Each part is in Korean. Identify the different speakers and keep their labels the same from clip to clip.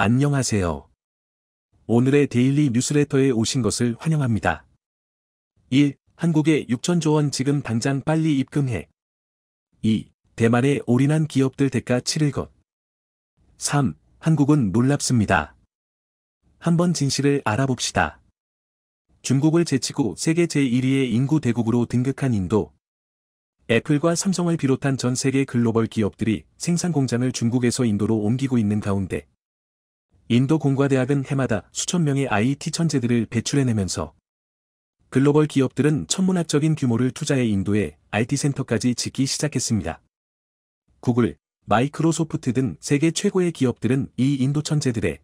Speaker 1: 안녕하세요. 오늘의 데일리 뉴스레터에 오신 것을 환영합니다. 1. 한국의 6천조 원 지금 당장 빨리 입금해. 2. 대만의 올인한 기업들 대가 치를 것. 3. 한국은 놀랍습니다. 한번 진실을 알아봅시다. 중국을 제치고 세계 제1위의 인구 대국으로 등극한 인도. 애플과 삼성을 비롯한 전 세계 글로벌 기업들이 생산 공장을 중국에서 인도로 옮기고 있는 가운데 인도 공과대학은 해마다 수천 명의 i t 천재들을 배출해내면서 글로벌 기업들은 천문학적인 규모를 투자해 인도에 IT센터까지 짓기 시작했습니다. 구글, 마이크로소프트 등 세계 최고의 기업들은 이 인도 천재들의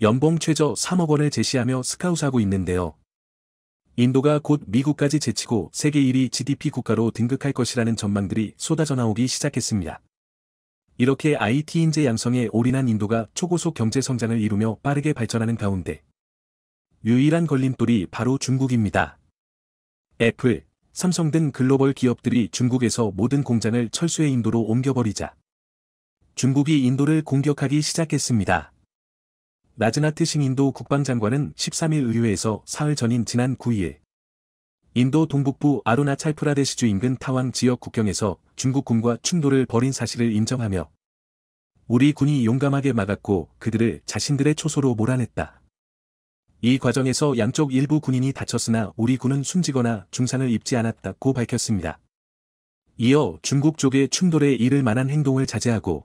Speaker 1: 연봉 최저 3억 원을 제시하며 스카우트하고 있는데요. 인도가 곧 미국까지 제치고 세계 1위 GDP 국가로 등극할 것이라는 전망들이 쏟아져 나오기 시작했습니다. 이렇게 IT 인재 양성에 올인한 인도가 초고속 경제 성장을 이루며 빠르게 발전하는 가운데 유일한 걸림돌이 바로 중국입니다. 애플, 삼성 등 글로벌 기업들이 중국에서 모든 공장을 철수의 인도로 옮겨버리자 중국이 인도를 공격하기 시작했습니다. 나즈나트 싱인도 국방장관은 13일 의회에서 사흘 전인 지난 9일 인도 동북부 아루나찰프라데시주 인근 타왕 지역 국경에서 중국군과 충돌을 벌인 사실을 인정하며 우리 군이 용감하게 막았고 그들을 자신들의 초소로 몰아냈다. 이 과정에서 양쪽 일부 군인이 다쳤으나 우리 군은 숨지거나 중상을 입지 않았다고 밝혔습니다. 이어 중국 쪽의 충돌에 이를 만한 행동을 자제하고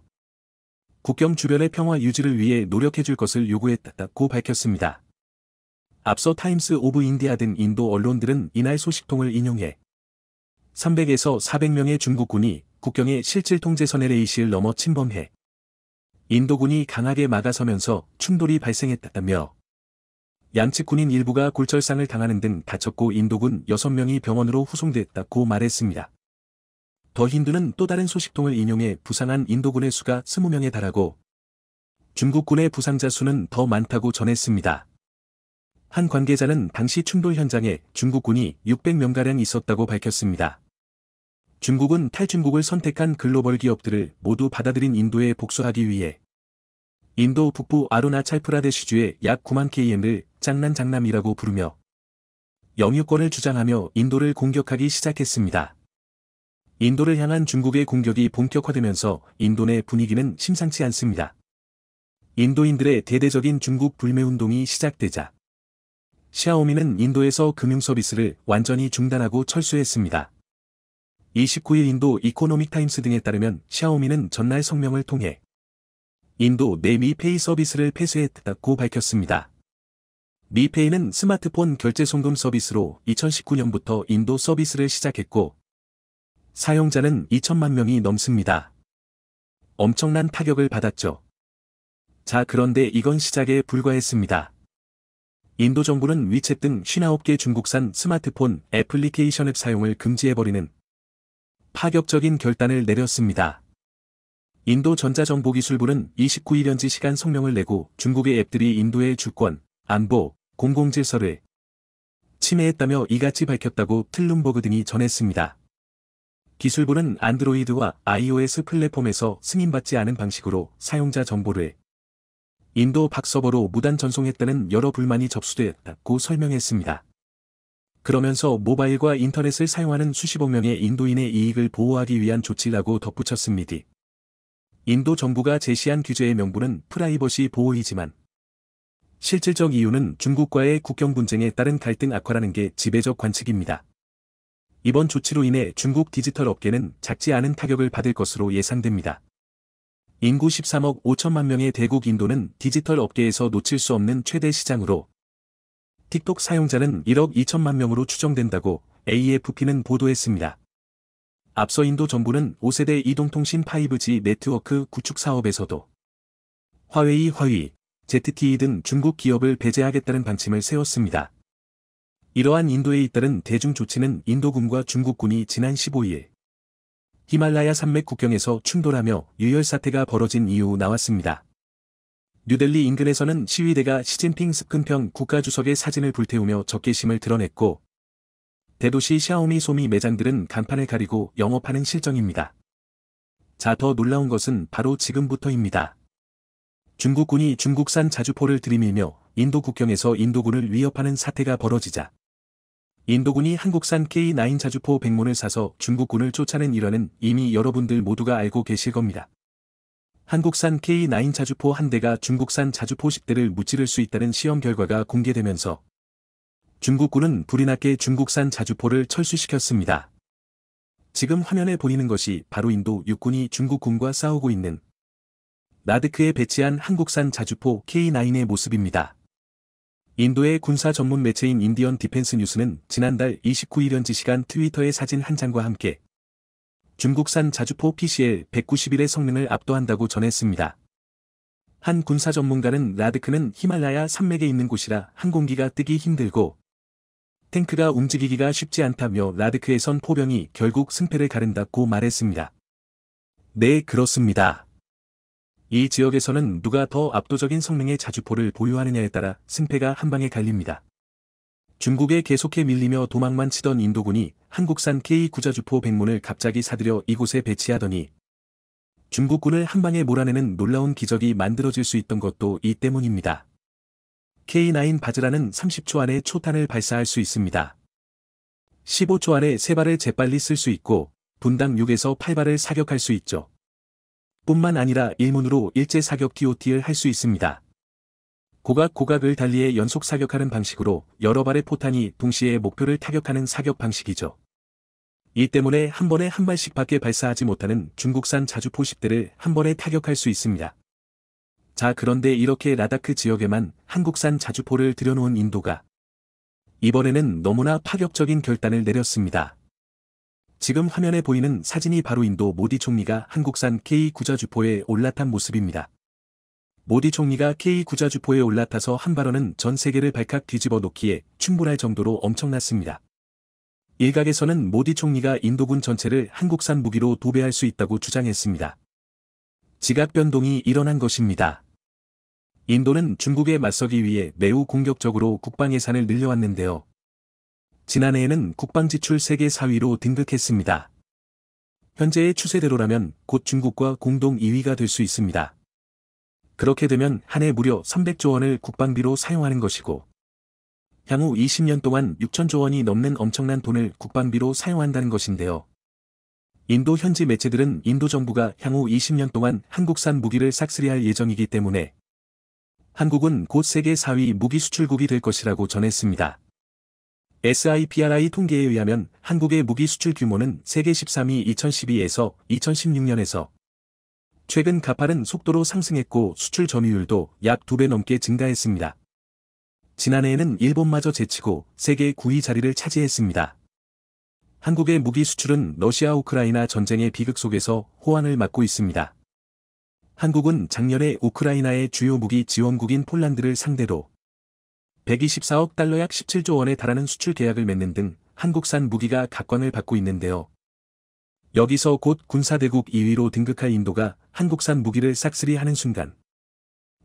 Speaker 1: 국경 주변의 평화 유지를 위해 노력해줄 것을 요구했다고 밝혔습니다. 앞서 타임스 오브 인디아 등 인도 언론들은 이날 소식통을 인용해 300에서 400명의 중국군이 국경의 실질 통제선의 레이시를 넘어 침범해 인도군이 강하게 막아서면서 충돌이 발생했다며 양측 군인 일부가 골절상을 당하는 등 다쳤고 인도군 6명이 병원으로 후송됐다고 말했습니다. 더 힌두는 또 다른 소식통을 인용해 부상한 인도군의 수가 20명에 달하고 중국군의 부상자 수는 더 많다고 전했습니다. 한 관계자는 당시 충돌 현장에 중국군이 600명가량 있었다고 밝혔습니다. 중국은 탈중국을 선택한 글로벌 기업들을 모두 받아들인 인도에 복수하기 위해 인도 북부 아로나찰프라데시주의약 9만 km을 장난장남이라고 부르며 영유권을 주장하며 인도를 공격하기 시작했습니다. 인도를 향한 중국의 공격이 본격화되면서 인도 내 분위기는 심상치 않습니다. 인도인들의 대대적인 중국 불매운동이 시작되자 샤오미는 인도에서 금융 서비스를 완전히 중단하고 철수했습니다. 29일 인도 이코노믹 타임스 등에 따르면 샤오미는 전날 성명을 통해 인도 내 미페이 서비스를 폐쇄했다고 밝혔습니다. 미페이는 스마트폰 결제 송금 서비스로 2019년부터 인도 서비스를 시작했고 사용자는 2천만 명이 넘습니다. 엄청난 타격을 받았죠. 자 그런데 이건 시작에 불과했습니다. 인도 정부는 위챗 등 59개 중국산 스마트폰 애플리케이션 앱 사용을 금지해버리는 파격적인 결단을 내렸습니다. 인도 전자정보기술부는 29일 현지 시간 성명을 내고 중국의 앱들이 인도의 주권, 안보, 공공질서를 침해했다며 이같이 밝혔다고 틀룸버그 등이 전했습니다. 기술부는 안드로이드와 iOS 플랫폼에서 승인받지 않은 방식으로 사용자 정보를 인도 박서버로 무단 전송했다는 여러 불만이 접수되었다고 설명했습니다. 그러면서 모바일과 인터넷을 사용하는 수십억 명의 인도인의 이익을 보호하기 위한 조치라고 덧붙였습니다. 인도 정부가 제시한 규제의 명분은 프라이버시 보호이지만 실질적 이유는 중국과의 국경 분쟁에 따른 갈등 악화라는 게 지배적 관측입니다. 이번 조치로 인해 중국 디지털 업계는 작지 않은 타격을 받을 것으로 예상됩니다. 인구 13억 5천만 명의 대국 인도는 디지털 업계에서 놓칠 수 없는 최대 시장으로 틱톡 사용자는 1억 2천만 명으로 추정된다고 AFP는 보도했습니다. 앞서 인도 정부는 5세대 이동통신 5G 네트워크 구축 사업에서도 화웨이, 화위, ZTE 등 중국 기업을 배제하겠다는 방침을 세웠습니다. 이러한 인도에 잇따른 대중 조치는 인도군과 중국군이 지난 15일 히말라야 산맥 국경에서 충돌하며 유혈 사태가 벌어진 이후 나왔습니다. 뉴델리 인근에서는 시위대가 시진핑 스큰평 국가주석의 사진을 불태우며 적개심을 드러냈고 대도시 샤오미 소미 매장들은 간판을 가리고 영업하는 실정입니다. 자 더 놀라운 것은 바로 지금부터입니다. 중국군이 중국산 자주포를 들이밀며 인도 국경에서 인도군을 위협하는 사태가 벌어지자 인도군이 한국산 K9 자주포 100문을 사서 중국군을 쫓아낸 일화는 이미 여러분들 모두가 알고 계실 겁니다. 한국산 K9 자주포 한 대가 중국산 자주포 10대를 무찌를 수 있다는 시험 결과가 공개되면서 중국군은 불이 났게 중국산 자주포를 철수시켰습니다. 지금 화면에 보이는 것이 바로 인도 육군이 중국군과 싸우고 있는 나드크에 배치한 한국산 자주포 K9의 모습입니다. 인도의 군사 전문 매체인 인디언 디펜스 뉴스는 지난달 29일 현지 시간 트위터의 사진 한 장과 함께 중국산 자주포 PCL 191의 성능을 압도한다고 전했습니다. 한 군사 전문가는 라드크는 히말라야 산맥에 있는 곳이라 항공기가 뜨기 힘들고 탱크가 움직이기가 쉽지 않다며 라드크에선 포병이 결국 승패를 가른다고 말했습니다. 네 그렇습니다. 이 지역에서는 누가 더 압도적인 성능의 자주포를 보유하느냐에 따라 승패가 한방에 갈립니다. 중국에 계속해 밀리며 도망만 치던 인도군이 한국산 K9자주포 100문을 갑자기 사들여 이곳에 배치하더니 중국군을 한방에 몰아내는 놀라운 기적이 만들어질 수 있던 것도 이 때문입니다. K9 바즈라는 30초 안에 초탄을 발사할 수 있습니다. 15초 안에 3발을 재빨리 쓸 수 있고 분당 6에서 8발을 사격할 수 있죠. 뿐만 아니라 일문으로 일제 사격 DOT를 할 수 있습니다. 고각 고각을 달리해 연속 사격하는 방식으로 여러 발의 포탄이 동시에 목표를 타격하는 사격 방식이죠. 이 때문에 한 번에 한 발씩 밖에 발사하지 못하는 중국산 자주포 10대를 한 번에 타격할 수 있습니다. 자 그런데 이렇게 라다크 지역에만 한국산 자주포를 들여놓은 인도가 이번에는 너무나 파격적인 결단을 내렸습니다. 지금 화면에 보이는 사진이 바로 인도 모디 총리가 한국산 K9자주포에 올라탄 모습입니다. 모디 총리가 K9자주포에 올라타서 한 발언은 전 세계를 발칵 뒤집어 놓기에 충분할 정도로 엄청났습니다. 일각에서는 모디 총리가 인도군 전체를 한국산 무기로 도배할 수 있다고 주장했습니다. 지각 변동이 일어난 것입니다. 인도는 중국에 맞서기 위해 매우 공격적으로 국방 예산을 늘려왔는데요. 지난해에는 국방지출 세계 4위로 등극했습니다. 현재의 추세대로라면 곧 중국과 공동 2위가 될 수 있습니다. 그렇게 되면 한 해 무려 300조 원을 국방비로 사용하는 것이고 향후 20년 동안 6천조 원이 넘는 엄청난 돈을 국방비로 사용한다는 것인데요. 인도 현지 매체들은 인도 정부가 향후 20년 동안 한국산 무기를 싹쓸이할 예정이기 때문에 한국은 곧 세계 4위 무기 수출국이 될 것이라고 전했습니다. SIPRI 통계에 의하면 한국의 무기 수출 규모는 세계 13위 2012에서 2016년에서 최근 가파른 속도로 상승했고 수출 점유율도 약 2배 넘게 증가했습니다. 지난해에는 일본마저 제치고 세계 9위 자리를 차지했습니다. 한국의 무기 수출은 러시아 우크라이나 전쟁의 비극 속에서 호환을 맞고 있습니다. 한국은 작년에 우크라이나의 주요 무기 지원국인 폴란드를 상대로 124억 달러 약 17조 원에 달하는 수출 계약을 맺는 등 한국산 무기가 각광을 받고 있는데요. 여기서 곧 군사대국 2위로 등극할 인도가 한국산 무기를 싹쓸이 하는 순간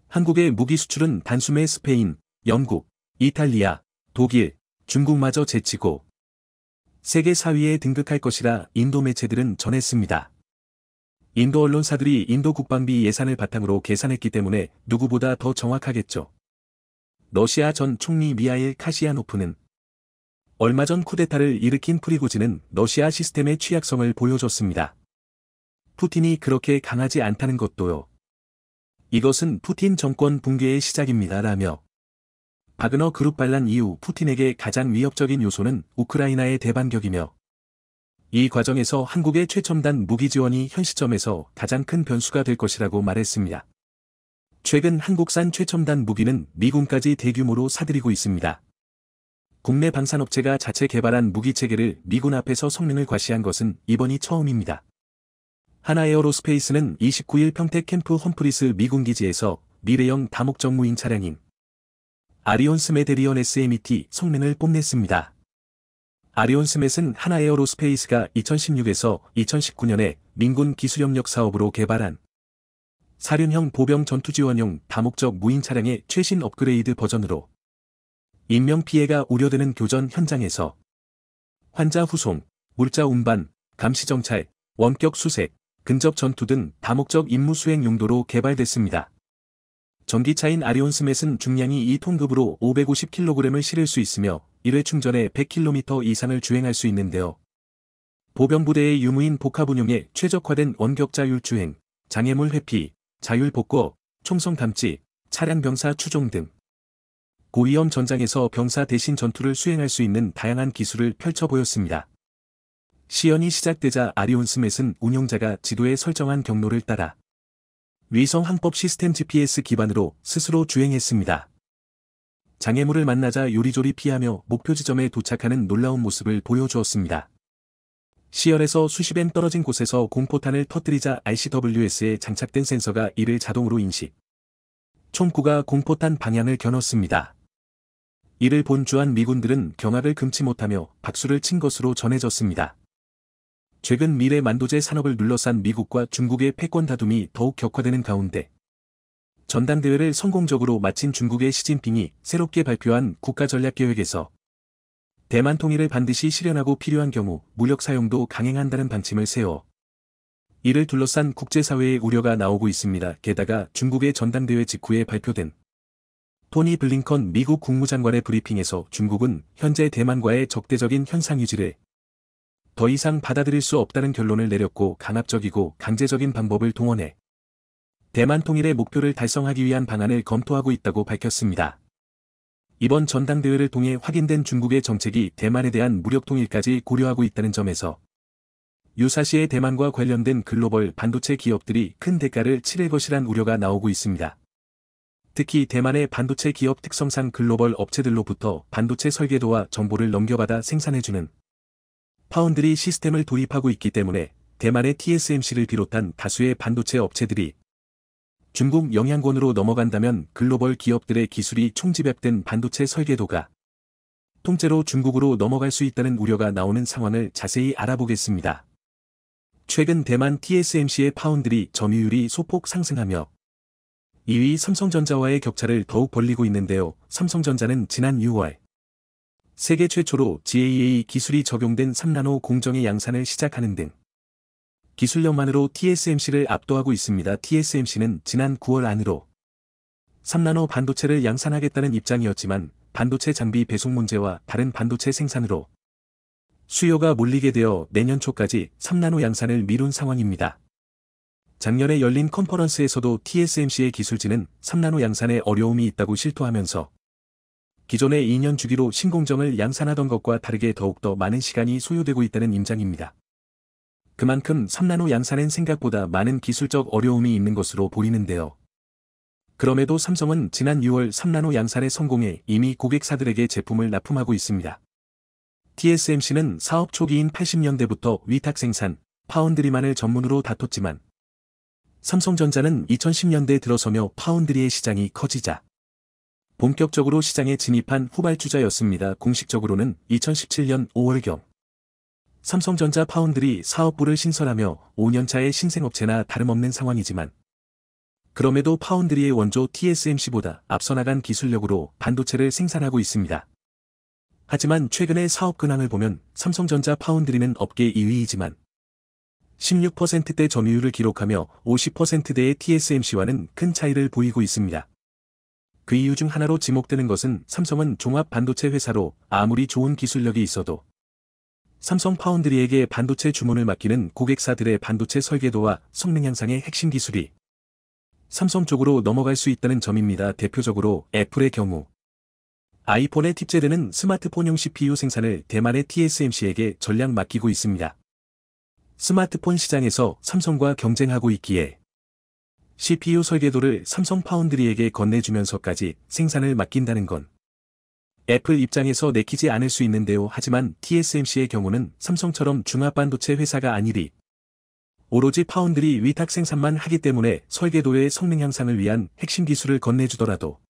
Speaker 1: 한국의 무기 수출은 단숨에 스페인, 영국, 이탈리아, 독일, 중국마저 제치고 세계 4위에 등극할 것이라 인도 매체들은 전했습니다. 인도 언론사들이 인도 국방비 예산을 바탕으로 계산했기 때문에 누구보다 더 정확하겠죠. 러시아 전 총리 미하일 카시아노프는 얼마 전 쿠데타를 일으킨 프리고지는 러시아 시스템의 취약성을 보여줬습니다. 푸틴이 그렇게 강하지 않다는 것도요. 이것은 푸틴 정권 붕괴의 시작입니다. 라며 바그너 그룹 반란 이후 푸틴에게 가장 위협적인 요소는 우크라이나의 대반격이며 이 과정에서 한국의 최첨단 무기 지원이 현 시점에서 가장 큰 변수가 될 것이라고 말했습니다. 최근 한국산 최첨단 무기는 미군까지 대규모로 사들이고 있습니다. 국내 방산업체가 자체 개발한 무기체계를 미군 앞에서 성능을 과시한 것은 이번이 처음입니다. 하나에어로스페이스는 29일 평택 캠프 험프리스 미군기지에서 미래형 다목적무인 차량인 아리온스 메데리언 SMET 성능을 뽐냈습니다. 아리온스맷은 하나에어로스페이스가 2016에서 2019년에 민군 기술협력 사업으로 개발한 사륜형 보병 전투지원용 다목적 무인 차량의 최신 업그레이드 버전으로 인명피해가 우려되는 교전 현장에서 환자 후송, 물자 운반, 감시정찰, 원격 수색, 근접 전투 등 다목적 임무 수행 용도로 개발됐습니다. 전기차인 아리온 스맷은 중량이 2톤급으로 550kg을 실을 수 있으며 1회 충전에 100km 이상을 주행할 수 있는데요. 보병부대의 유무인 복합운용에 최적화된 원격자율 주행, 장애물 회피, 자율복고, 총성감지 차량병사 추종 등 고위험 전장에서 병사 대신 전투를 수행할 수 있는 다양한 기술을 펼쳐 보였습니다. 시연이 시작되자 아리온 스맷은 운영자가 지도에 설정한 경로를 따라 위성 항법 시스템 GPS 기반으로 스스로 주행했습니다. 장애물을 만나자 요리조리 피하며 목표 지점에 도착하는 놀라운 모습을 보여주었습니다. 시열에서 수십엔 떨어진 곳에서 공포탄을 터뜨리자 RCWS에 장착된 센서가 이를 자동으로 인식. 총구가 공포탄 방향을 겨눴습니다. 이를 본 주한 미군들은 경악을 금치 못하며 박수를 친 것으로 전해졌습니다. 최근 미래 만도제 산업을 눌러싼 미국과 중국의 패권 다툼이 더욱 격화되는 가운데 전당대회를 성공적으로 마친 중국의 시진핑이 새롭게 발표한 국가전략계획에서 대만 통일을 반드시 실현하고 필요한 경우 무력 사용도 강행한다는 방침을 세워 이를 둘러싼 국제사회의 우려가 나오고 있습니다. 게다가 중국의 전당대회 직후에 발표된 토니 블링컨 미국 국무장관의 브리핑에서 중국은 현재 대만과의 적대적인 현상 유지를 더 이상 받아들일 수 없다는 결론을 내렸고 강압적이고 강제적인 방법을 동원해 대만 통일의 목표를 달성하기 위한 방안을 검토하고 있다고 밝혔습니다. 이번 전당대회를 통해 확인된 중국의 정책이 대만에 대한 무력 통일까지 고려하고 있다는 점에서 유사시에 대만과 관련된 글로벌 반도체 기업들이 큰 대가를 치를 것이란 우려가 나오고 있습니다. 특히 대만의 반도체 기업 특성상 글로벌 업체들로부터 반도체 설계도와 정보를 넘겨받아 생산해주는 파운드리 시스템을 도입하고 있기 때문에 대만의 TSMC를 비롯한 다수의 반도체 업체들이 중국 영향권으로 넘어간다면 글로벌 기업들의 기술이 총집약된 반도체 설계도가 통째로 중국으로 넘어갈 수 있다는 우려가 나오는 상황을 자세히 알아보겠습니다. 최근 대만 TSMC의 파운드리 점유율이 소폭 상승하며 2위 삼성전자와의 격차를 더욱 벌리고 있는데요. 삼성전자는 지난 6월 세계 최초로 GAA 기술이 적용된 3나노 공정의 양산을 시작하는 등 기술력만으로 TSMC를 압도하고 있습니다. TSMC는 지난 9월 안으로 3나노 반도체를 양산하겠다는 입장이었지만 반도체 장비 배송 문제와 다른 반도체 생산으로 수요가 몰리게 되어 내년 초까지 3나노 양산을 미룬 상황입니다. 작년에 열린 컨퍼런스에서도 TSMC의 기술진은 3나노 양산에 어려움이 있다고 실토하면서 기존의 2년 주기로 신공정을 양산하던 것과 다르게 더욱더 많은 시간이 소요되고 있다는 임장입니다. 그만큼 삼나노 양산엔 생각보다 많은 기술적 어려움이 있는 것으로 보이는데요. 그럼에도 삼성은 지난 6월 3나노 양산에 성공해 이미 고객사들에게 제품을 납품하고 있습니다. TSMC는 사업 초기인 80년대부터 위탁 생산, 파운드리만을 전문으로 다퉜지만 삼성전자는 2010년대 에 들어서며 파운드리의 시장이 커지자 본격적으로 시장에 진입한 후발주자였습니다. 공식적으로는 2017년 5월경 삼성전자 파운드리 사업부를 신설하며 5년차의 신생업체나 다름없는 상황이지만 그럼에도 파운드리의 원조 TSMC보다 앞서나간 기술력으로 반도체를 생산하고 있습니다. 하지만 최근의 사업 근황을 보면 삼성전자 파운드리는 업계 2위이지만 16%대 점유율을 기록하며 50%대의 TSMC와는 큰 차이를 보이고 있습니다. 그 이유 중 하나로 지목되는 것은 삼성은 종합 반도체 회사로 아무리 좋은 기술력이 있어도 삼성 파운드리에게 반도체 주문을 맡기는 고객사들의 반도체 설계도와 성능 향상의 핵심 기술이 삼성 쪽으로 넘어갈 수 있다는 점입니다. 대표적으로 애플의 경우 아이폰에 팁재되는 스마트폰용 CPU 생산을 대만의 TSMC에게 전량 맡기고 있습니다. 스마트폰 시장에서 삼성과 경쟁하고 있기에 CPU 설계도를 삼성 파운드리에게 건네주면서까지 생산을 맡긴다는 건 애플 입장에서 내키지 않을 수 있는데요. 하지만 TSMC의 경우는 삼성처럼 중합반도체 회사가 아니리 오로지 파운드리 위탁 생산만 하기 때문에 설계도의 성능 향상을 위한 핵심 기술을 건네주더라도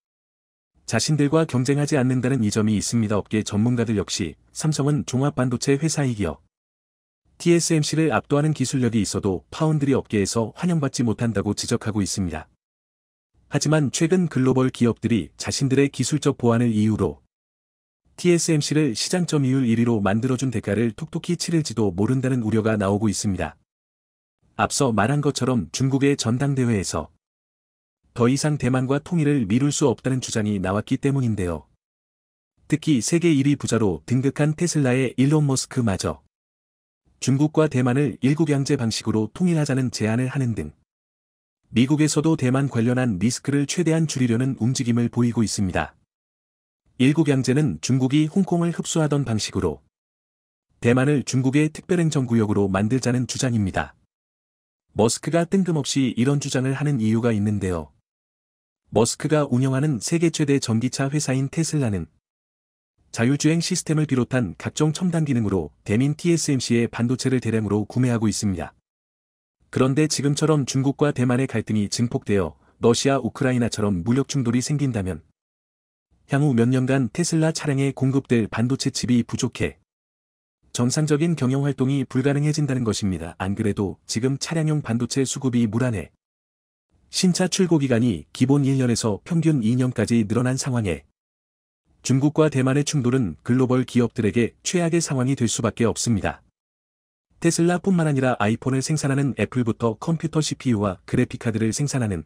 Speaker 1: 자신들과 경쟁하지 않는다는 이 점이 있습니다. 업계 전문가들 역시 삼성은 종합반도체 회사이기어 TSMC를 압도하는 기술력이 있어도 파운드리 업계에서 환영받지 못한다고 지적하고 있습니다. 하지만 최근 글로벌 기업들이 자신들의 기술적 보안을 이유로 TSMC를 시장 점이율 1위로 만들어준 대가를 톡톡히 치를지도 모른다는 우려가 나오고 있습니다. 앞서 말한 것처럼 중국의 전당대회에서 더 이상 대만과 통일을 미룰 수 없다는 주장이 나왔기 때문인데요. 특히 세계 1위 부자로 등극한 테슬라의 일론 머스크마저 중국과 대만을 일국양제 방식으로 통일하자는 제안을 하는 등 미국에서도 대만 관련한 리스크를 최대한 줄이려는 움직임을 보이고 있습니다. 일국양제는 중국이 홍콩을 흡수하던 방식으로 대만을 중국의 특별행정구역으로 만들자는 주장입니다. 머스크가 뜬금없이 이런 주장을 하는 이유가 있는데요. 머스크가 운영하는 세계 최대 전기차 회사인 테슬라는 자율주행 시스템을 비롯한 각종 첨단 기능으로 대민 TSMC의 반도체를 대량으로 구매하고 있습니다. 그런데 지금처럼 중국과 대만의 갈등이 증폭되어 러시아 우크라이나처럼 무력 충돌이 생긴다면 향후 몇 년간 테슬라 차량에 공급될 반도체 칩이 부족해 정상적인 경영 활동이 불가능해진다는 것입니다. 안 그래도 지금 차량용 반도체 수급이 무란해 신차 출고 기간이 기본 1년에서 평균 2년까지 늘어난 상황에 중국과 대만의 충돌은 글로벌 기업들에게 최악의 상황이 될 수밖에 없습니다. 테슬라뿐만 아니라 아이폰을 생산하는 애플부터 컴퓨터 CPU와 그래픽카드를 생산하는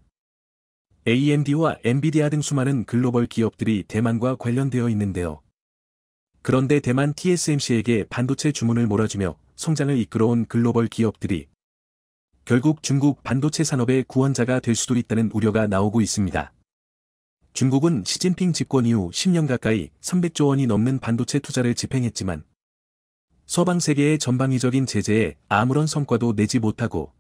Speaker 1: AMD와 엔비디아 등 수많은 글로벌 기업들이 대만과 관련되어 있는데요. 그런데 대만 TSMC에게 반도체 주문을 몰아주며 성장을 이끌어온 글로벌 기업들이 결국 중국 반도체 산업의 구원자가 될 수도 있다는 우려가 나오고 있습니다. 중국은 시진핑 집권 이후 10년 가까이 300조 원이 넘는 반도체 투자를 집행했지만 서방 세계의 전방위적인 제재에 아무런 성과도 내지 못하고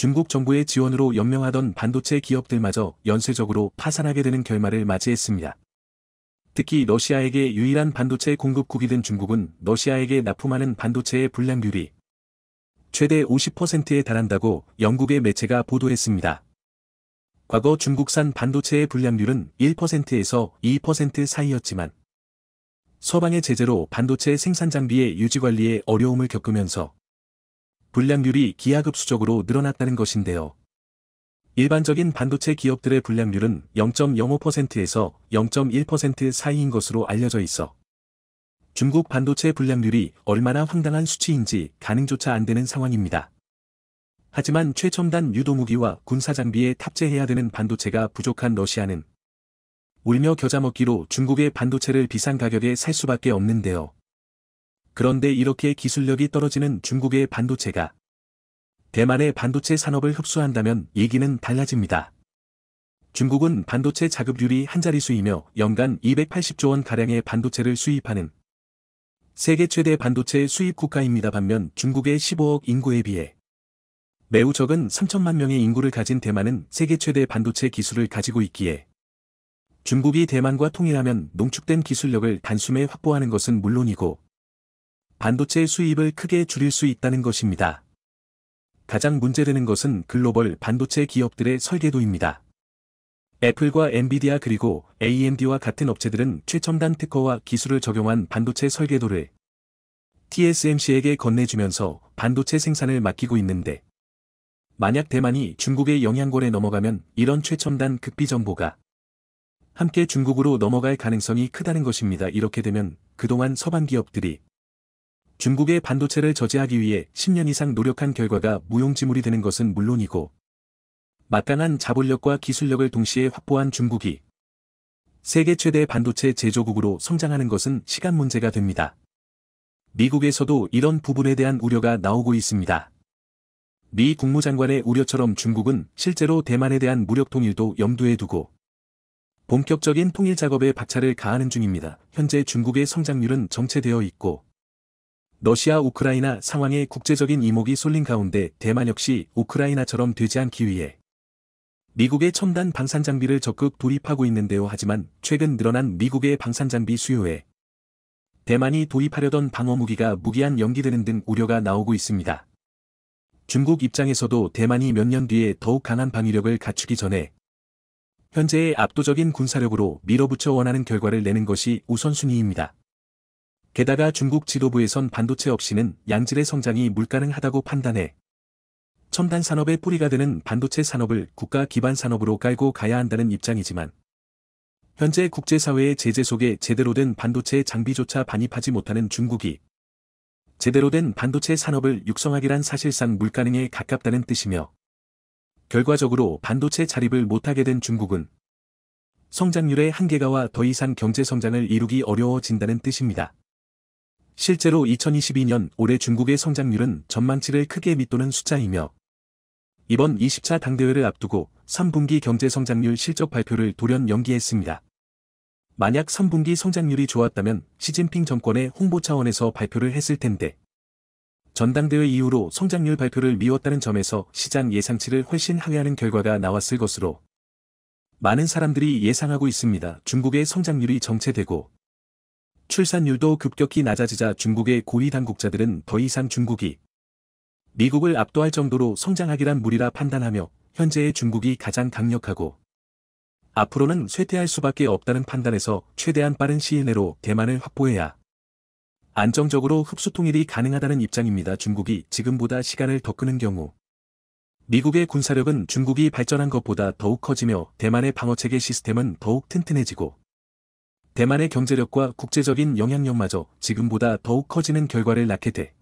Speaker 1: 중국 정부의 지원으로 연명하던 반도체 기업들마저 연쇄적으로 파산하게 되는 결말을 맞이했습니다. 특히 러시아에게 유일한 반도체 공급국이 된 중국은 러시아에게 납품하는 반도체의 불량률이 최대 50%에 달한다고 영국의 매체가 보도했습니다. 과거 중국산 반도체의 불량률은 1%에서 2% 사이였지만 서방의 제재로 반도체 생산 장비의 유지 관리에 어려움을 겪으면서 불량률이 기하급수적으로 늘어났다는 것인데요. 일반적인 반도체 기업들의 불량률은 0.05%에서 0.1% 사이인 것으로 알려져 있어 중국 반도체 불량률이 얼마나 황당한 수치인지 가능조차 안 되는 상황입니다. 하지만 최첨단 유도무기와 군사장비에 탑재해야 되는 반도체가 부족한 러시아는 울며 겨자 먹기로 중국의 반도체를 비싼 가격에 살 수밖에 없는데요. 그런데 이렇게 기술력이 떨어지는 중국의 반도체가 대만의 반도체 산업을 흡수한다면 얘기는 달라집니다. 중국은 반도체 자급률이 한자리수이며 연간 280조 원가량의 반도체를 수입하는 세계 최대 반도체 수입 국가입니다. 반면 중국의 15억 인구에 비해 매우 적은 3천만 명의 인구를 가진 대만은 세계 최대 반도체 기술을 가지고 있기에 중국이 대만과 통일하면 농축된 기술력을 단숨에 확보하는 것은 물론이고 반도체 수입을 크게 줄일 수 있다는 것입니다. 가장 문제되는 것은 글로벌 반도체 기업들의 설계도입니다. 애플과 엔비디아 그리고 AMD와 같은 업체들은 최첨단 특허와 기술을 적용한 반도체 설계도를 TSMC에게 건네주면서 반도체 생산을 맡기고 있는데 만약 대만이 중국의 영향권에 넘어가면 이런 최첨단 급비 정보가 함께 중국으로 넘어갈 가능성이 크다는 것입니다. 이렇게 되면 그동안 서방 기업들이 중국의 반도체를 저지하기 위해 10년 이상 노력한 결과가 무용지물이 되는 것은 물론이고 막강한 자본력과 기술력을 동시에 확보한 중국이 세계 최대 반도체 제조국으로 성장하는 것은 시간 문제가 됩니다. 미국에서도 이런 부분에 대한 우려가 나오고 있습니다. 미 국무장관의 우려처럼 중국은 실제로 대만에 대한 무력 통일도 염두에 두고 본격적인 통일 작업에 박차를 가하는 중입니다. 현재 중국의 성장률은 정체되어 있고 러시아 우크라이나 상황에 국제적인 이목이 쏠린 가운데 대만 역시 우크라이나처럼 되지 않기 위해 미국의 첨단 방산장비를 적극 도입하고 있는데요. 하지만 최근 늘어난 미국의 방산장비 수요에 대만이 도입하려던 방어무기가 무기한 연기되는 등 우려가 나오고 있습니다. 중국 입장에서도 대만이 몇 년 뒤에 더욱 강한 방위력을 갖추기 전에 현재의 압도적인 군사력으로 밀어붙여 원하는 결과를 내는 것이 우선순위입니다. 게다가 중국 지도부에선 반도체 없이는 양질의 성장이 물가능하다고 판단해 첨단 산업의 뿌리가 되는 반도체 산업을 국가 기반 산업으로 깔고 가야 한다는 입장이지만 현재 국제사회의 제재 속에 제대로 된 반도체 장비조차 반입하지 못하는 중국이 제대로 된 반도체 산업을 육성하기란 사실상 물가능에 가깝다는 뜻이며 결과적으로 반도체 자립을 못하게 된 중국은 성장률의 한계가와 더 이상 경제성장을 이루기 어려워진다는 뜻입니다. 실제로 2022년 올해 중국의 성장률은 전망치를 크게 밑도는 숫자이며 이번 20차 당대회를 앞두고 3분기 경제성장률 실적 발표를 돌연 연기했습니다. 만약 3분기 성장률이 좋았다면 시진핑 정권의 홍보 차원에서 발표를 했을 텐데 전당대회 이후로 성장률 발표를 미웠다는 점에서 시장 예상치를 훨씬 하회하는 결과가 나왔을 것으로 많은 사람들이 예상하고 있습니다. 중국의 성장률이 정체되고 출산율도 급격히 낮아지자 중국의 고위 당국자들은 더 이상 중국이 미국을 압도할 정도로 성장하기란 무리라 판단하며 현재의 중국이 가장 강력하고 앞으로는 쇠퇴할 수밖에 없다는 판단에서 최대한 빠른 시일 내로 대만을 확보해야 안정적으로 흡수 통일이 가능하다는 입장입니다. 중국이 지금보다 시간을 더 끄는 경우 미국의 군사력은 중국이 발전한 것보다 더욱 커지며 대만의 방어체계 시스템은 더욱 튼튼해지고 대만의 경제력과 국제적인 영향력마저 지금보다 더욱 커지는 결과를 낳게 돼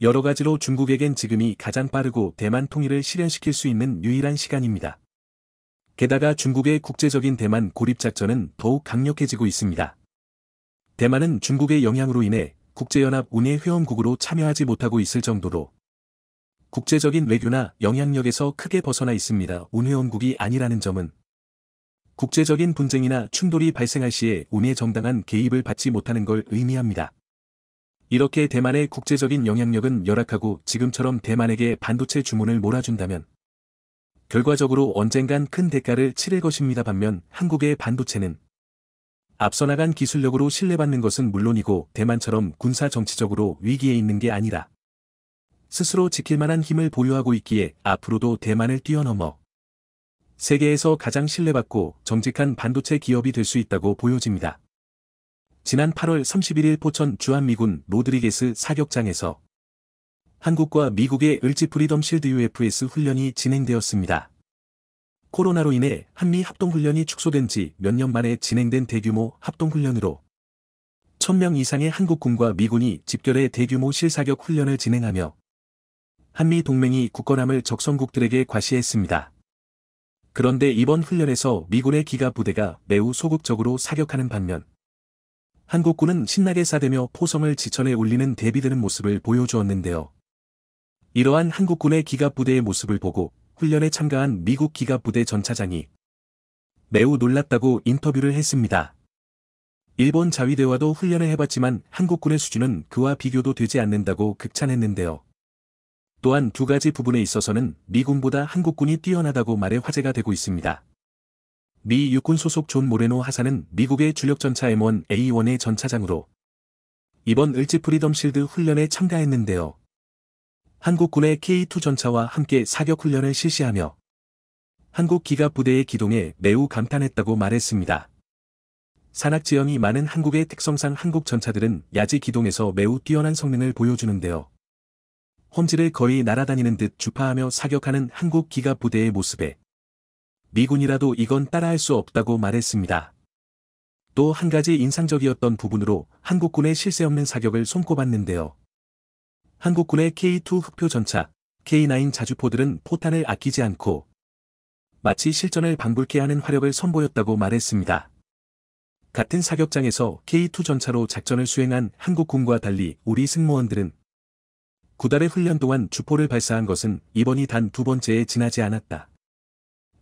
Speaker 1: 여러 가지로 중국에겐 지금이 가장 빠르고 대만 통일을 실현시킬 수 있는 유일한 시간입니다. 게다가 중국의 국제적인 대만 고립작전은 더욱 강력해지고 있습니다. 대만은 중국의 영향으로 인해 국제연합 운해 회원국으로 참여하지 못하고 있을 정도로 국제적인 외교나 영향력에서 크게 벗어나 있습니다. 운회원국이 아니라는 점은 국제적인 분쟁이나 충돌이 발생할 시에 운의 정당한 개입을 받지 못하는 걸 의미합니다. 이렇게 대만의 국제적인 영향력은 열악하고 지금처럼 대만에게 반도체 주문을 몰아준다면 결과적으로 언젠간 큰 대가를 치를 것입니다. 반면 한국의 반도체는 앞서 나간 기술력으로 신뢰받는 것은 물론이고 대만처럼 군사 정치적으로 위기에 있는 게 아니라 스스로 지킬 만한 힘을 보유하고 있기에 앞으로도 대만을 뛰어넘어 세계에서 가장 신뢰받고 정직한 반도체 기업이 될 수 있다고 보여집니다. 지난 8월 31일 포천 주한미군 로드리게스 사격장에서 한국과 미국의 을지 프리덤 실드 UFS 훈련이 진행되었습니다. 코로나로 인해 한미 합동훈련이 축소된 지 몇 년 만에 진행된 대규모 합동훈련으로 1000명 이상의 한국군과 미군이 집결해 대규모 실사격 훈련을 진행하며 한미 동맹이 굳건함을 적성국들에게 과시했습니다. 그런데 이번 훈련에서 미군의 기가 부대가 매우 소극적으로 사격하는 반면 한국군은 신나게 싸대며 포성을 지천에 올리는 대비되는 모습을 보여주었는데요. 이러한 한국군의 기갑 부대의 모습을 보고 훈련에 참가한 미국 기갑 부대 전차장이 매우 놀랐다고 인터뷰를 했습니다. 일본 자위대와도 훈련을 해봤지만 한국군의 수준은 그와 비교도 되지 않는다고 극찬했는데요. 또한 두 가지 부분에 있어서는 미군보다 한국군이 뛰어나다고 말해 화제가 되고 있습니다. 미 육군 소속 존 모레노 하사는 미국의 주력전차 M1A1의 전차장으로 이번 을지 프리덤 실드 훈련에 참가했는데요. 한국군의 K2 전차와 함께 사격 훈련을 실시하며 한국 기갑 부대의 기동에 매우 감탄했다고 말했습니다. 산악 지형이 많은 한국의 특성상 한국 전차들은 야지 기동에서 매우 뛰어난 성능을 보여주는데요. 홈질을 거의 날아다니는 듯 주파하며 사격하는 한국 기가 부대의 모습에 미군이라도 이건 따라할 수 없다고 말했습니다. 또 한 가지 인상적이었던 부분으로 한국군의 실세 없는 사격을 손꼽았는데요. 한국군의 K2 흑표 전차, K9 자주포들은 포탄을 아끼지 않고 마치 실전을 방불케 하는 화력을 선보였다고 말했습니다. 같은 사격장에서 K2 전차로 작전을 수행한 한국군과 달리 우리 승무원들은 구달의 훈련 동안 주포를 발사한 것은 이번이 단 두 번째에 지나지 않았다.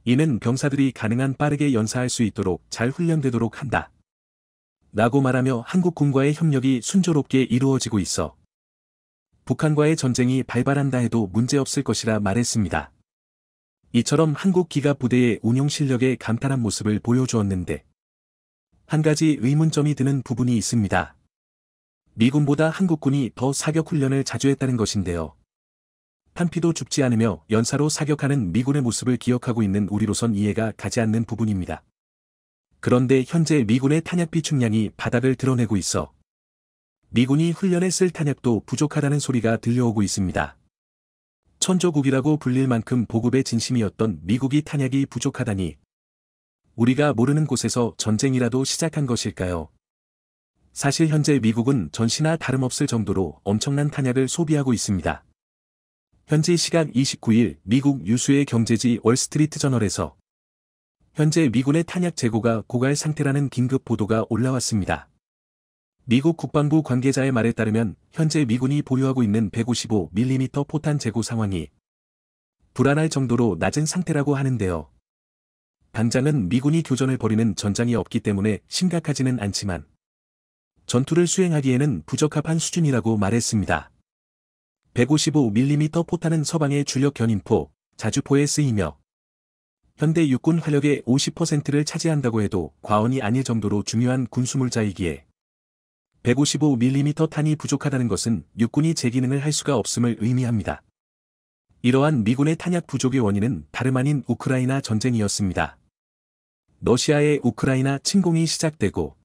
Speaker 1: 이는 병사들이 가능한 빠르게 연사할 수 있도록 잘 훈련되도록 한다. 라고 말하며 한국군과의 협력이 순조롭게 이루어지고 있어 북한과의 전쟁이 발발한다 해도 문제없을 것이라 말했습니다. 이처럼 한국 기갑 부대의 운용 실력에 감탄한 모습을 보여주었는데 한 가지 의문점이 드는 부분이 있습니다. 미군보다 한국군이 더 사격 훈련을 자주 했다는 것인데요. 한피도 죽지 않으며 연사로 사격하는 미군의 모습을 기억하고 있는 우리로선 이해가 가지 않는 부분입니다. 그런데 현재 미군의 탄약비 충량이 바닥을 드러내고 있어 미군이 훈련에 쓸 탄약도 부족하다는 소리가 들려오고 있습니다. 천조국이라고 불릴 만큼 보급의 진심이었던 미국이 탄약이 부족하다니 우리가 모르는 곳에서 전쟁이라도 시작한 것일까요? 사실 현재 미국은 전시나 다름없을 정도로 엄청난 탄약을 소비하고 있습니다. 현재 시각 29일 미국 유수의 경제지 월스트리트 저널에서 현재 미군의 탄약 재고가 고갈 상태라는 긴급 보도가 올라왔습니다. 미국 국방부 관계자의 말에 따르면 현재 미군이 보유하고 있는 155mm 포탄 재고 상황이 불안할 정도로 낮은 상태라고 하는데요. 당장은 미군이 교전을 벌이는 전장이 없기 때문에 심각하지는 않지만 전투를 수행하기에는 부적합한 수준이라고 말했습니다. 155mm 포탄은 서방의 주력 견인포, 자주포에 쓰이며 현대 육군 화력의 50%를 차지한다고 해도 과언이 아닐 정도로 중요한 군수물자이기에 155mm 탄이 부족하다는 것은 육군이 제 기능을 할 수가 없음을 의미합니다. 이러한 미군의 탄약 부족의 원인은 다름 아닌 우크라이나 전쟁이었습니다. 러시아의 우크라이나 침공이 시작되고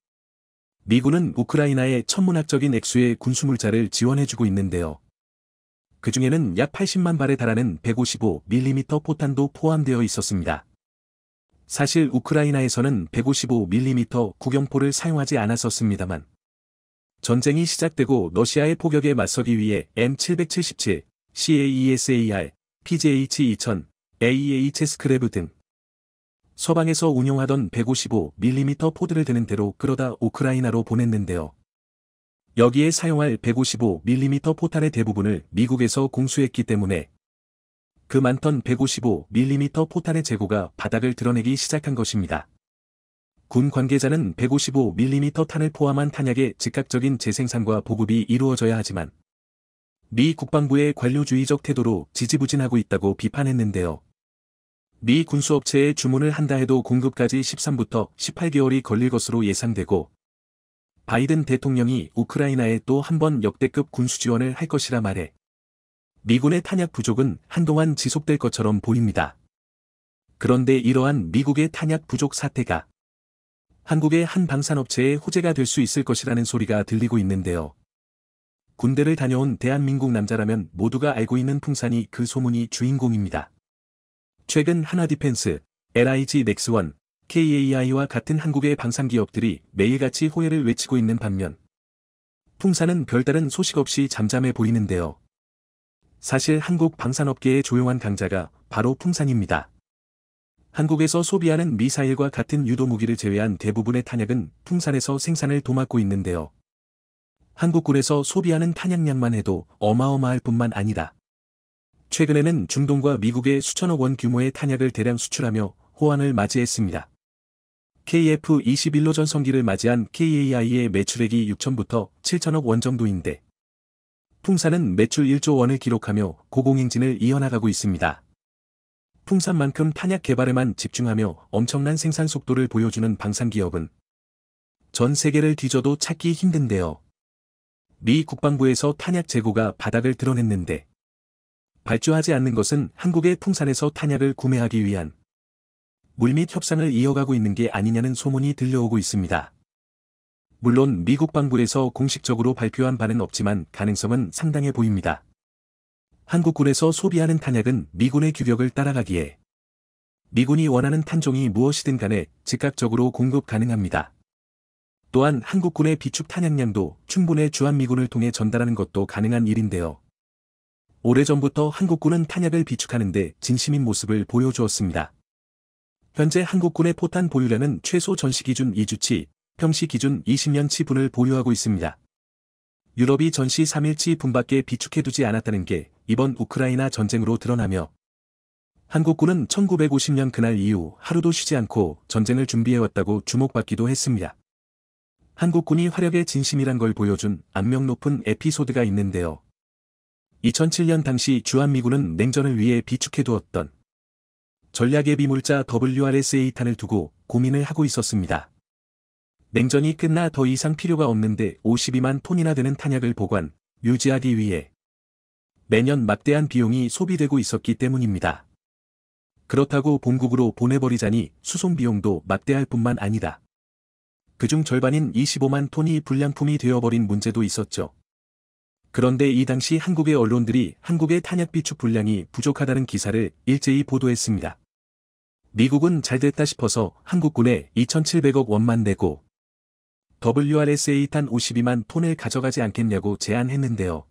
Speaker 1: 미군은 우크라이나의 천문학적인 액수의 군수물자를 지원해주고 있는데요. 그중에는 약 80만 발에 달하는 155mm 포탄도 포함되어 있었습니다. 사실 우크라이나에서는 155mm 구경포를 사용하지 않았었습니다만 전쟁이 시작되고 러시아의 포격에 맞서기 위해 M777, CAESAR, PJH-2000, AH e 스크래브 등 서방에서 운용하던 155mm 포드를 드는 대로 끌어다 우크라이나로 보냈는데요. 여기에 사용할 155mm 포탄의 대부분을 미국에서 공수했기 때문에 그 많던 155mm 포탄의 재고가 바닥을 드러내기 시작한 것입니다. 군 관계자는 155mm 탄을 포함한 탄약의 즉각적인 재생산과 보급이 이루어져야 하지만 미 국방부의 관료주의적 태도로 지지부진하고 있다고 비판했는데요. 미 군수업체에 주문을 한다 해도 공급까지 13부터 18개월이 걸릴 것으로 예상되고 바이든 대통령이 우크라이나에 또 한 번 역대급 군수 지원을 할 것이라 말해 미군의 탄약 부족은 한동안 지속될 것처럼 보입니다. 그런데 이러한 미국의 탄약 부족 사태가 한국의 한 방산업체의 호재가 될 수 있을 것이라는 소리가 들리고 있는데요. 군대를 다녀온 대한민국 남자라면 모두가 알고 있는 풍산이 그 소문이 주인공입니다. 최근 하나디펜스, LIG 넥스원, KAI와 같은 한국의 방산기업들이 매일같이 호혜를 외치고 있는 반면 풍산은 별다른 소식 없이 잠잠해 보이는데요. 사실 한국 방산업계의 조용한 강자가 바로 풍산입니다. 한국에서 소비하는 미사일과 같은 유도무기를 제외한 대부분의 탄약은 풍산에서 생산을 도맡고 있는데요. 한국군에서 소비하는 탄약량만 해도 어마어마할 뿐만 아니라 최근에는 중동과 미국의 수천억 원 규모의 탄약을 대량 수출하며 호환을 맞이했습니다. KF-21로 전성기를 맞이한 KAI의 매출액이 6천부터 7천억 원 정도인데 풍산은 매출 1조 원을 기록하며 고공행진을 이어나가고 있습니다. 풍산만큼 탄약 개발에만 집중하며 엄청난 생산 속도를 보여주는 방산기업은 전 세계를 뒤져도 찾기 힘든데요. 미 국방부에서 탄약 재고가 바닥을 드러냈는데 발주하지 않는 것은 한국의 풍산에서 탄약을 구매하기 위한 물밑 협상을 이어가고 있는 게 아니냐는 소문이 들려오고 있습니다. 물론 미국 방불에서 공식적으로 발표한 바는 없지만 가능성은 상당해 보입니다. 한국군에서 소비하는 탄약은 미군의 규격을 따라가기에 미군이 원하는 탄종이 무엇이든 간에 즉각적으로 공급 가능합니다. 또한 한국군의 비축 탄약량도 충분해 주한미군을 통해 전달하는 것도 가능한 일인데요. 오래전부터 한국군은 탄약을 비축하는 데 진심인 모습을 보여주었습니다. 현재 한국군의 포탄 보유량은 최소 전시 기준 2주치, 평시 기준 20년치 분을 보유하고 있습니다. 유럽이 전시 3일치 분밖에 비축해두지 않았다는 게 이번 우크라이나 전쟁으로 드러나며 한국군은 1950년 그날 이후 하루도 쉬지 않고 전쟁을 준비해왔다고 주목받기도 했습니다. 한국군이 화력의 진심이란 걸 보여준 안명 높은 에피소드가 있는데요. 2007년 당시 주한미군은 냉전을 위해 비축해두었던 전략의 비물자 WRSA탄을 두고 고민을 하고 있었습니다. 냉전이 끝나 더 이상 필요가 없는데 52만 톤이나 되는 탄약을 보관, 유지하기 위해 매년 막대한 비용이 소비되고 있었기 때문입니다. 그렇다고 본국으로 보내버리자니 수송 비용도 막대할 뿐만 아니다. 그중 절반인 25만 톤이 불량품이 되어버린 문제도 있었죠. 그런데 이 당시 한국의 언론들이 한국의 탄약 비축 분량이 부족하다는 기사를 일제히 보도했습니다. 미국은 잘됐다 싶어서 한국군에 2,700억 원만 내고 WRSA 탄 52만 톤을 가져가지 않겠냐고 제안했는데요.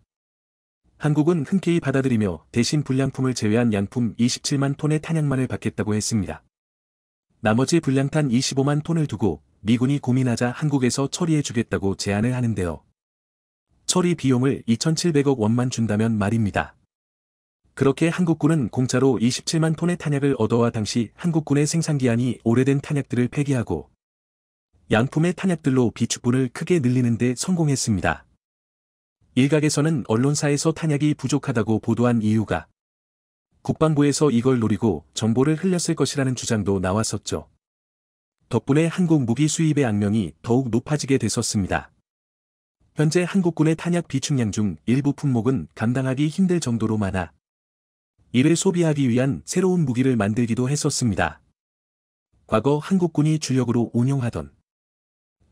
Speaker 1: 한국은 흔쾌히 받아들이며 대신 불량품을 제외한 양품 27만 톤의 탄약만을 받겠다고 했습니다. 나머지 불량탄 25만 톤을 두고 미군이 고민하자 한국에서 처리해주겠다고 제안을 하는데요. 처리 비용을 2,700억 원만 준다면 말입니다. 그렇게 한국군은 공짜로 27만 톤의 탄약을 얻어와 당시 한국군의 생산기한이 오래된 탄약들을 폐기하고 양품의 탄약들로 비축분을 크게 늘리는 데 성공했습니다. 일각에서는 언론사에서 탄약이 부족하다고 보도한 이유가 국방부에서 이걸 노리고 정보를 흘렸을 것이라는 주장도 나왔었죠. 덕분에 한국 무기 수입의 악명이 더욱 높아지게 됐었습니다. 현재 한국군의 탄약 비축량 중 일부 품목은 감당하기 힘들 정도로 많아 이를 소비하기 위한 새로운 무기를 만들기도 했었습니다. 과거 한국군이 주력으로 운용하던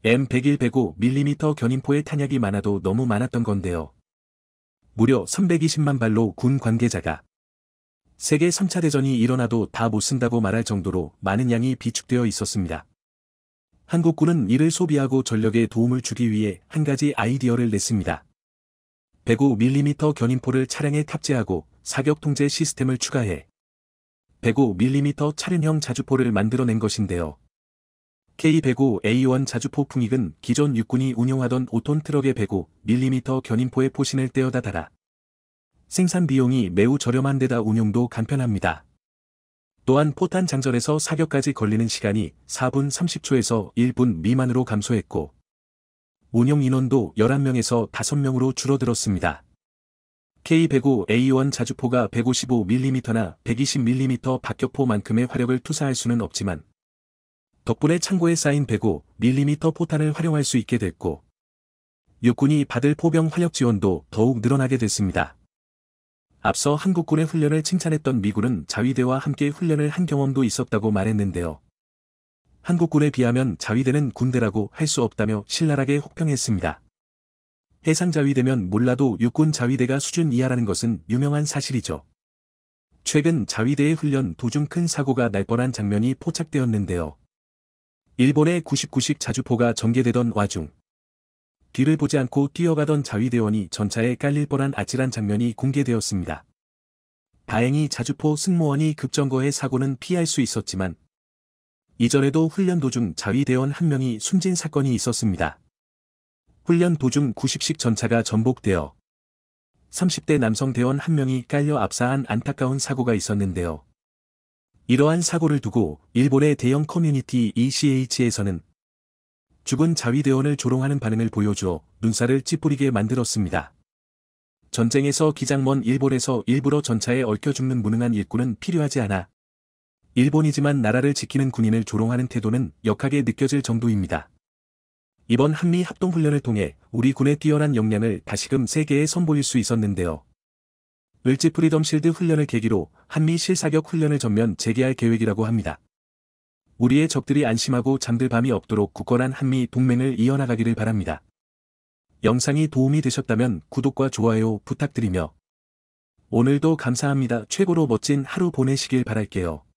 Speaker 1: M101-105mm 견인포의 탄약이 많아도 너무 많았던 건데요. 무려 320만 발로 군 관계자가 세계 3차 대전이 일어나도 다 못 쓴다고 말할 정도로 많은 양이 비축되어 있었습니다. 한국군은 이를 소비하고 전력에 도움을 주기 위해 한 가지 아이디어를 냈습니다. 105mm 견인포를 차량에 탑재하고 사격 통제 시스템을 추가해 105mm 차륜형 자주포를 만들어낸 것인데요. K105A1 자주포 풍익은 기존 육군이 운영하던 5톤 트럭의 105mm 견인포의 포신을 떼어다 달아 생산 비용이 매우 저렴한 데다 운용도 간편합니다. 또한 포탄 장전에서 사격까지 걸리는 시간이 4분 30초에서 1분 미만으로 감소했고 운영 인원도 11명에서 5명으로 줄어들었습니다. K105A1 자주포가 155mm나 120mm 박격포만큼의 화력을 투사할 수는 없지만 덕분에 창고에 쌓인 105mm 포탄을 활용할 수 있게 됐고 육군이 받을 포병 화력 지원도 더욱 늘어나게 됐습니다. 앞서 한국군의 훈련을 칭찬했던 미군은 자위대와 함께 훈련을 한 경험도 있었다고 말했는데요. 한국군에 비하면 자위대는 군대라고 할 수 없다며 신랄하게 혹평했습니다. 해상자위대면 몰라도 육군 자위대가 수준 이하라는 것은 유명한 사실이죠. 최근 자위대의 훈련 도중 큰 사고가 날 뻔한 장면이 포착되었는데요. 일본의 99식 자주포가 전개되던 와중 뒤를 보지 않고 뛰어가던 자위대원이 전차에 깔릴 뻔한 아찔한 장면이 공개되었습니다. 다행히 자주포 승무원이 급정거해 사고는 피할 수 있었지만 이전에도 훈련 도중 자위대원 한 명이 숨진 사건이 있었습니다. 훈련 도중 90식 전차가 전복되어 30대 남성 대원 한 명이 깔려 압사한 안타까운 사고가 있었는데요. 이러한 사고를 두고 일본의 대형 커뮤니티 ECH에서는 죽은 자위대원을 조롱하는 반응을 보여주어 눈살을 찌푸리게 만들었습니다. 전쟁에서 기장 먼 일본에서 일부러 전차에 얽혀 죽는 무능한 일꾼은 필요하지 않아. 일본이지만 나라를 지키는 군인을 조롱하는 태도는 역하게 느껴질 정도입니다. 이번 한미 합동훈련을 통해 우리 군의 뛰어난 역량을 다시금 세계에 선보일 수 있었는데요. 을지 프리덤 실드 훈련을 계기로 한미 실사격 훈련을 전면 재개할 계획이라고 합니다. 우리의 적들이 안심하고 잠들 밤이 없도록 굳건한 한미 동맹을 이어나가기를 바랍니다. 영상이 도움이 되셨다면 구독과 좋아요 부탁드리며 오늘도 감사합니다. 최고로 멋진 하루 보내시길 바랄게요.